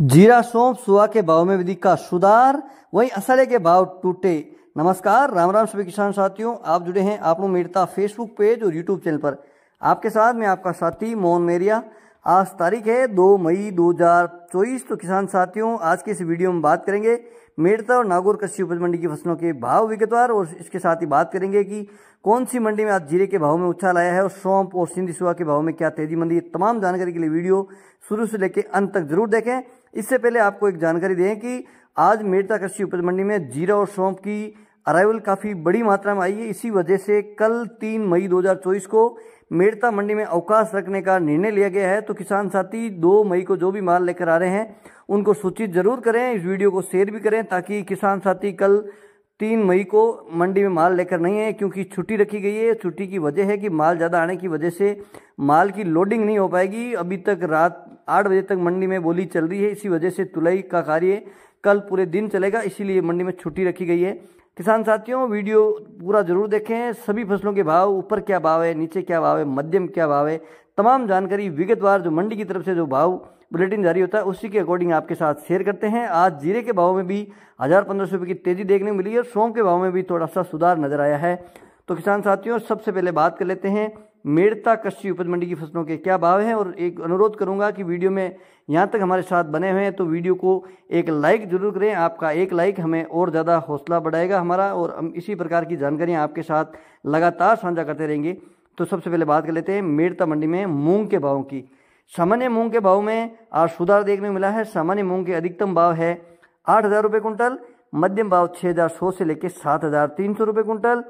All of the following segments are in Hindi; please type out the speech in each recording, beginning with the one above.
जीरा सौंप सुहा के भाव में विधि का सुधार वहीं असले के भाव टूटे नमस्कार राम राम सभी किसान साथियों आप जुड़े हैं आपनों मेरता फेसबुक पेज और यूट्यूब चैनल पर आपके साथ मैं आपका साथी मोहन मेरिया आज तारीख है दो मई 2024 तो किसान साथियों आज के इस वीडियो में बात करेंगे मेड़ता और नागौर कृषि उपज मंडी की फसलों के भाव विगतवार और इसके साथ ही बात करेंगे कि कौन सी मंडी में आज जीरे के भाव में उछाल आया है और सौंप और सिंधी सुहा के भाव में क्या तेजी मंदी तमाम जानकारी के लिए वीडियो शुरू से लेकर अंत तक जरूर देखें इससे पहले आपको एक जानकारी दें कि आज मेड़ता कृषि उपज मंडी में जीरा और सौंप की अराइवल काफ़ी बड़ी मात्रा में आई है इसी वजह से कल तीन मई 2024 को मेड़ता मंडी में अवकाश रखने का निर्णय लिया गया है तो किसान साथी दो मई को जो भी माल लेकर आ रहे हैं उनको सूचित जरूर करें इस वीडियो को शेयर भी करें ताकि किसान साथी कल तीन मई को मंडी में माल लेकर नहीं है क्योंकि छुट्टी रखी गई है छुट्टी की वजह है कि माल ज़्यादा आने की वजह से माल की लोडिंग नहीं हो पाएगी अभी तक रात आठ बजे तक मंडी में बोली चल रही है इसी वजह से तुलाई का कार्य कल पूरे दिन चलेगा इसीलिए मंडी में छुट्टी रखी गई है किसान साथियों वीडियो पूरा जरूर देखें सभी फसलों के भाव ऊपर क्या भाव है नीचे क्या भाव है मध्यम क्या भाव है तमाम जानकारी विगतवार जो मंडी की तरफ से जो भाव बुलेटिन जारी होता है उसी के अकॉर्डिंग आपके साथ शेयर करते हैं आज जीरे के भाव में भी हज़ार पंद्रह सौ रुपये की तेज़ी देखने को मिली है और सोम के भाव में भी थोड़ा सा सुधार नजर आया है तो किसान साथियों सबसे पहले बात कर लेते हैं मेड़ता कृषि उपज मंडी की फसलों के क्या भाव हैं और एक अनुरोध करूंगा कि वीडियो में यहाँ तक हमारे साथ बने हुए हैं तो वीडियो को एक लाइक ज़रूर करें आपका एक लाइक हमें और ज़्यादा हौसला बढ़ाएगा हमारा और हम इसी प्रकार की जानकारियाँ आपके साथ लगातार साझा करते रहेंगे तो सबसे पहले बात कर लेते हैं मेड़ता मंडी में मूँग के भावों की सामान्य मूँग के भाव में आज सुधार देखने को मिला है सामान्य मूँग के अधिकतम भाव है आठ हज़ार रुपये कुंटल मध्यम भाव छः हज़ार सौ से लेकर सात हज़ार तीन सौ रुपये कुंटल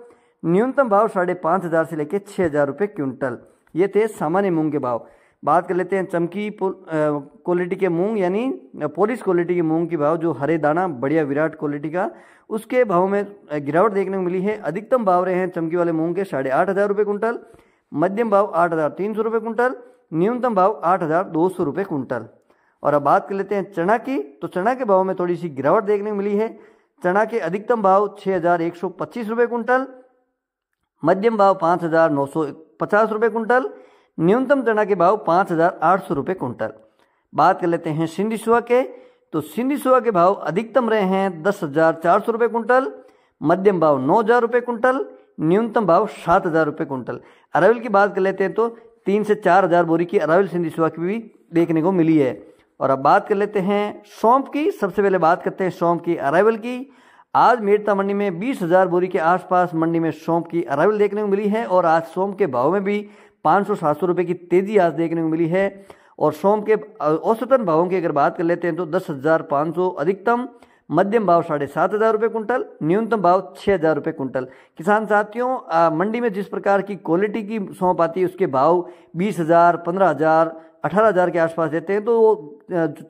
न्यूनतम भाव साढ़े पाँच हज़ार से लेकर छः हज़ार रुपये क्विंटल ये थे सामान्य मूंग के भाव बात कर लेते हैं चमकी क्वालिटी के मूंग यानी पॉलिश क्वालिटी के मूंग की भाव जो हरे दाना बढ़िया विराट क्वालिटी का उसके भाव में गिरावट देखने को मिली है अधिकतम भाव रहे हैं चमकी वाले मूंग के साढ़े आठ हज़ार रुपये कुंटल मध्यम भाव आठ हज़ार तीन सौ रुपये कुंटल न्यूनतम भाव आठ हज़ार दो सौ रुपये कुंटल और अब बात कर लेते हैं चना की तो चना के भाव में थोड़ी सी गिरावट देखने को मिली है चना के अधिकतम भाव छः हज़ार एक सौ पच्चीस रुपये कुंटल मध्यम भाव पाँच हज़ार नौ सौ पचास रुपये कुंटल न्यूनतम चना के भाव पाँच हज़ार आठ सौ रुपये कुंटल बात कर लेते हैं सिंधी सुआ के तो सिंधी सुआ के भाव अधिकतम रहे हैं दस हज़ार चार सौ रुपये कुंटल मध्यम भाव नौ हज़ार रुपये कुंटल न्यूनतम भाव सात हज़ार रुपये कुंटल अरावल की बात कर लेते हैं तो तीन से चार हज़ार बोरी की अरावल सिंधी सुआ की भी देखने को मिली है और अब बात कर लेते हैं सौंप की सबसे पहले बात करते हैं सौंप की अरावल की आज मेरता मंडी में बीस हजार बोरी के आसपास मंडी में सौंप की अरावल देखने को मिली है और आज सौंप के भाव में भी पाँच सौ सात सौ रुपये की तेज़ी आज देखने को मिली है और सौंप के औसतन भावों की अगर बात कर लेते हैं तो दस हज़ार पाँच सौ अधिकतम मध्यम भाव साढ़े सात हज़ार रुपये कुंटल न्यूनतम भाव छः हज़ार रुपये कुंटल किसान साथियों मंडी में जिस प्रकार की क्वालिटी की सौंप आती है उसके भाव बीस हज़ार पंद्रह हज़ार अठारह हज़ार के आसपास देते हैं तो वो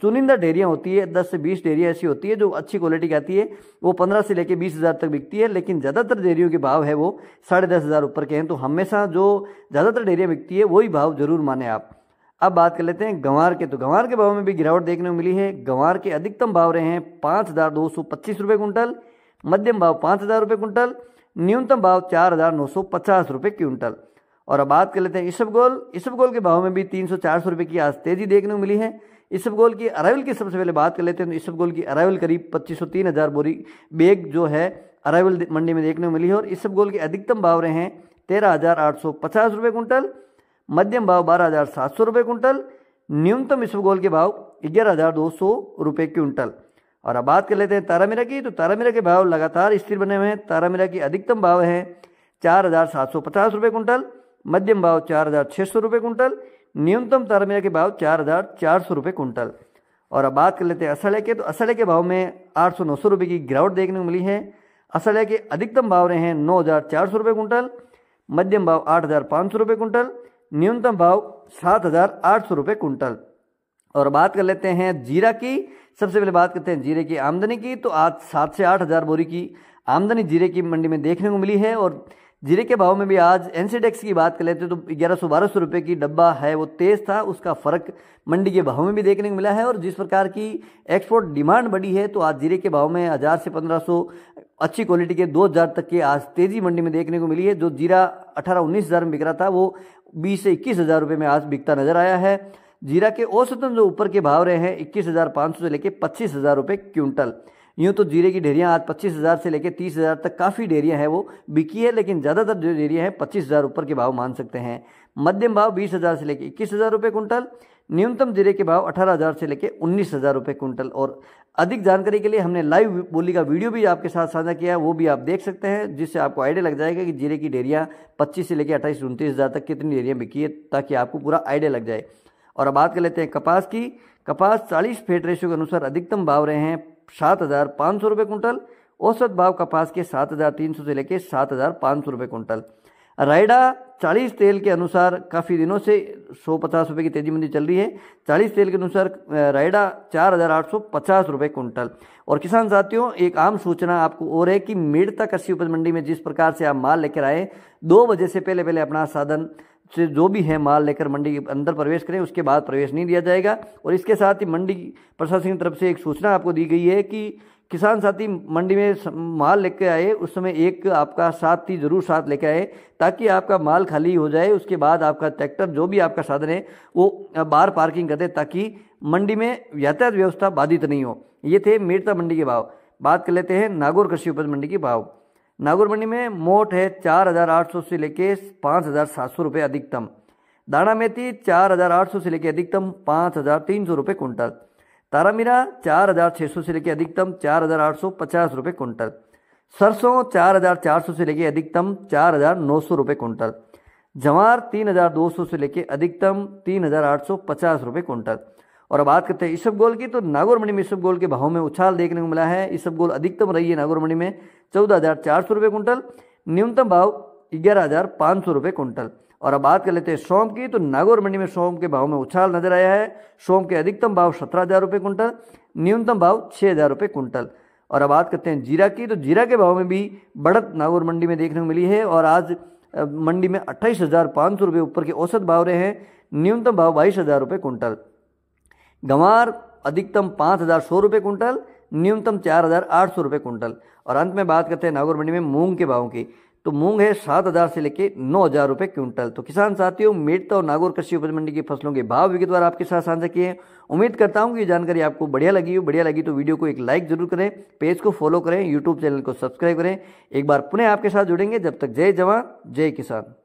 चुनिंदा डेरियाँ होती है दस से बीस डेरियाँ ऐसी होती है जो अच्छी क्वालिटी की आती है वो पंद्रह से लेकर बीस हज़ार तक बिकती है लेकिन ज़्यादातर डेरियों के भाव है वो साढ़े दस हज़ार ऊपर के हैं तो हमेशा जो ज़्यादातर डेरियाँ बिकती है वही भाव ज़रूर माने आप अब बात कर लेते हैं गंवार के तो गंवार के भाव में भी गिरावट देखने को मिली है गंवार के अधिकतम भाव रहे हैं पाँच हज़ार दो सौ पच्चीस रुपये कुंटल मध्यम भाव पाँच हज़ार रुपये कुंटल न्यूनतम भाव चार हज़ार नौ सौ पचास रुपये क्विंटल और अब बात कर लेते हैं इसबगोल इसबगोल के भाव में भी तीन सौ चार सौ रुपये की आज तेज़ी देखने को मिली है इसबगोल की अराइवल की सबसे पहले बात कर लेते हैं तो इसबगोल की अराइवल करीब पच्चीस सौ तीन हज़ार बोरी बेग जो है अराइवल मंडी में देखने को मिली है और इसबगोल के अधिकतम भाव रहे हैं तेरह हज़ार आठ सौ पचास रुपये कुंटल मध्यम भाव बारह हज़ार सात सौ रुपये कुंटल न्यूनतम गोल के भाव ग्यारह हज़ार दो सौ रुपये क्विंटल और अब बात कर लेते हैं तारामीरा की तो तारामीरा के भाव लगातार स्थिर बने हुए हैं तारामीरा की अधिकतम भाव है चार हज़ार सात सौ पचास रुपये कुंटल मध्यम भाव चार हज़ार छः सौ रुपये कुंटल न्यूनतम तारामीरा के भाव चार हज़ार चार सौ रुपये कुंटल और अब बात कर लेते हैं असड़े के तो असड़े के भाव में आठ सौ नौ सौ रुपये की गिरावट देखने को मिली है असड़े के अधिकतम भाव रहे हैं नौ हज़ार चार सौ रुपये कुंटल मध्यम भाव आठ हज़ार पाँच सौ रुपये कुंटल न्यूनतम भाव सात हज़ार आठ सौ रुपये कुंटल और बात कर लेते हैं जीरा की सबसे पहले बात करते हैं जीरे की आमदनी की तो आज सात से आठ हज़ार बोरी की आमदनी जीरे की मंडी में देखने को मिली है और जीरे के भाव में भी आज एनसीडेक्स की बात कर लेते तो ग्यारह सौ बारह सौ रुपये की डब्बा है वो तेज़ था उसका फ़र्क मंडी के भाव में भी देखने को मिला है और जिस प्रकार की एक्सपोर्ट डिमांड बढ़ी है तो आज जीरे के भाव में हज़ार से पंद्रह सौ अच्छी क्वालिटी के 2000 तक के आज तेजी मंडी में देखने को मिली है जो जीरा अठारह उन्नीस हज़ार में बिक रहा था वो बीस से इक्कीस हज़ार रुपये में आज बिकता नजर आया है जीरा के औसतन जो ऊपर के भाव रहे हैं इक्कीस हज़ार पाँच सौ से लेकर पच्चीस हज़ार रुपये क्विंटल यूँ तो जीरे की डेरियाँ आज पच्चीस हज़ार से लेकर तीस हज़ार तक काफ़ी डेरियाँ हैं वो बिकी है लेकिन ज़्यादातर जो डेरियाँ हैं पच्चीस हज़ार ऊपर के भाव मान सकते हैं मध्यम भाव बीस हज़ार से लेकर इक्कीस हज़ार रुपये क्विंटल न्यूनतम जीरे के भाव अठारह हज़ार से लेकर उन्नीस हज़ार रुपये कुंटल और अधिक जानकारी के लिए हमने लाइव बोली का वीडियो भी आपके साथ साझा किया है वो भी आप देख सकते हैं जिससे आपको आइडिया लग जाएगा कि जीरे की डेरियाँ पच्चीस से लेकर अट्ठाईस उनतीस हज़ार तक कितनी डेरियाँ बिकी है ताकि आपको पूरा आइडिया लग जाए और अब बात कर लेते हैं कपास की कपास चालीस फेट रेशियो के अनुसार अधिकतम भाव रहे हैं सात हज़ार पाँच सौ रुपये कुंटल औसत भाव कपास के सात हज़ार तीन सौ से लेकर सात हज़ार पाँच सौ रुपये कुंटल रायडा चालीस तेल के अनुसार काफ़ी दिनों से सौ पचास रुपये की तेजी मंदी चल रही है चालीस तेल के अनुसार रायडा चार हज़ार आठ सौ पचास रुपये कुंटल और किसान साथियों एक आम सूचना आपको और है कि मेड़ता कृषि उपज मंडी में जिस प्रकार से आप माल लेकर आए दो बजे से पहले पहले अपना साधन से जो भी है माल लेकर मंडी के अंदर प्रवेश करें उसके बाद प्रवेश नहीं दिया जाएगा और इसके साथ ही मंडी प्रशासन की तरफ से एक सूचना आपको दी गई है कि किसान साथी मंडी में माल लेके आए उस समय एक आपका साथ ही जरूर साथ लेके आए ताकि आपका माल खाली हो जाए उसके बाद आपका ट्रैक्टर जो भी आपका साधन है वो बाहर पार्किंग कर दे ताकि मंडी में यातायात व्यवस्था बाधित नहीं हो ये थे मेरता मंडी के भाव बात कर लेते हैं नागौर कृषि उपज मंडी के भाव नागौर मंडी में मोट है चार हज़ार आठ सौ से लेके पाँच हज़ार सात सौ रुपये अधिकतम दाना मेथी चार हज़ार आठ सौ से लेके अधिकतम पाँच हज़ार तीन सौ रुपये कुंटल तारामीरा चार हज़ार छः सौ से लेकर अधिकतम चार हज़ार आठ सौ पचास रुपये कुंटल सरसों चार हज़ार चार सौ से लेकर अधिकतम चार हज़ार नौ सौ रुपये कुंटल जवार तीन हज़ार दो सौ से लेकर अधिकतम तीन हज़ार आठ सौ पचास रुपये कुंटल और अब बात करते हैं इसब गोल की तो नागौर मंडी में इसब गोल के भाव में उछाल देखने को मिला है इसब गोल अधिकतम रही है नागौर मंडी में चौदह हज़ार चार सौ रुपये कुंटल न्यूनतम भाव ग्यारह हज़ार पाँच सौ रुपये कुंटल और अब बात कर लेते हैं सोम की तो नागौर मंडी में सोम के भाव में उछाल नजर आया है सोम के अधिकतम भाव सत्रह हज़ार रुपये कुंटल न्यूनतम भाव छः हज़ार रुपये कुंटल और अब बात करते हैं जीरा की तो जीरा के भाव में भी बढ़त नागौर मंडी में देखने को मिली है और आज मंडी में अट्ठाईस हज़ार पाँच सौ रुपये ऊपर के औसत भाव रहे हैं न्यूनतम भाव बाईस हज़ार रुपये कुंटल गंवार अधिकतम पाँच हज़ार सौ रुपये कुंटल न्यूनतम चार हज़ार आठ सौ रुपये कुंटल और अंत में बात करते हैं नागौर मंडी में मूंग के भाव की तो मूंग है सात हजार से लेके नौ हजार रुपये क्विंटल तो किसान साथियों मेट और नागौर कृषि उपज मंडी की फसलों के भाव विगत बार आपके साथ साझा किए उम्मीद करता हूँ कि ये जानकारी आपको बढ़िया लगी हो बढ़िया लगी तो वीडियो को एक लाइक जरूर करें पेज को फॉलो करें यूट्यूब चैनल को सब्सक्राइब करें एक बार पुनः आपके साथ जुड़ेंगे जब तक जय जवान जय किसान